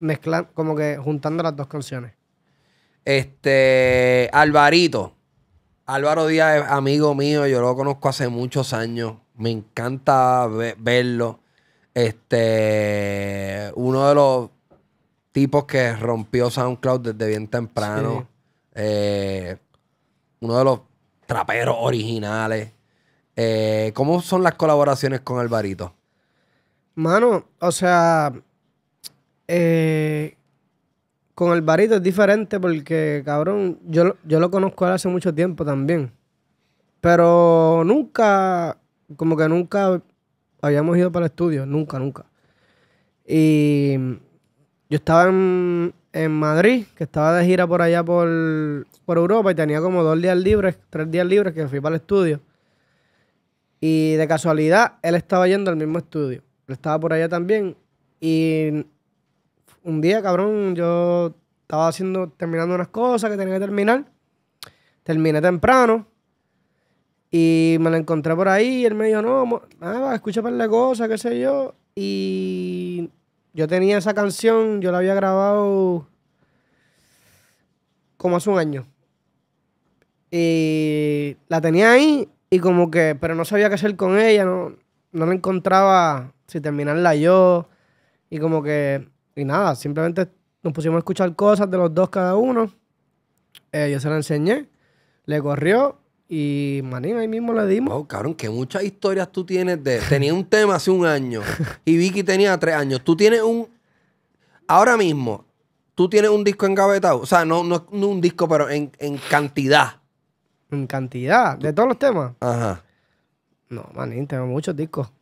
mezclando, como que juntando las dos canciones. Este, Alvarito. Álvaro Díaz es amigo mío, yo lo conozco hace muchos años. Me encanta verlo. Este, uno de los tipos que rompió SoundCloud desde bien temprano. Eh, uno de los traperos originales. Eh, ¿Cómo son las colaboraciones con Alvarito? Mano, o sea, eh, con el barito es diferente porque, cabrón, yo, yo lo conozco hace mucho tiempo también. Pero nunca, como que nunca habíamos ido para el estudio, nunca, nunca. Y yo estaba en, Madrid, que estaba de gira por allá por, por, Europa y tenía como dos días libres, tres días libres que fui para el estudio. Y de casualidad, él estaba yendo al mismo estudio. estaba por allá también y un día, cabrón, yo estaba haciendo, terminando unas cosas que tenía que terminar. Terminé temprano. Y me la encontré por ahí. Y él me dijo, no, nada, escucha para la cosa, qué sé yo. Y yo tenía esa canción, yo la había grabado como hace un año. Y la tenía ahí y como que, pero no sabía qué hacer con ella, no, no la encontraba si terminarla yo. Y como que y nada, simplemente nos pusimos a escuchar cosas de los dos cada uno. Eh, yo se la enseñé, le corrió y manín ahí mismo le dimos. Oh, cabrón, que muchas historias tú tienes de. Tenía un tema hace un año y Vicky tenía tres años. Tú tienes un. Ahora mismo, tú tienes un disco engavetado. O sea, no, no, no un disco, pero en, en cantidad. En cantidad, de todos los temas. Ajá. No, manín, tengo muchos discos.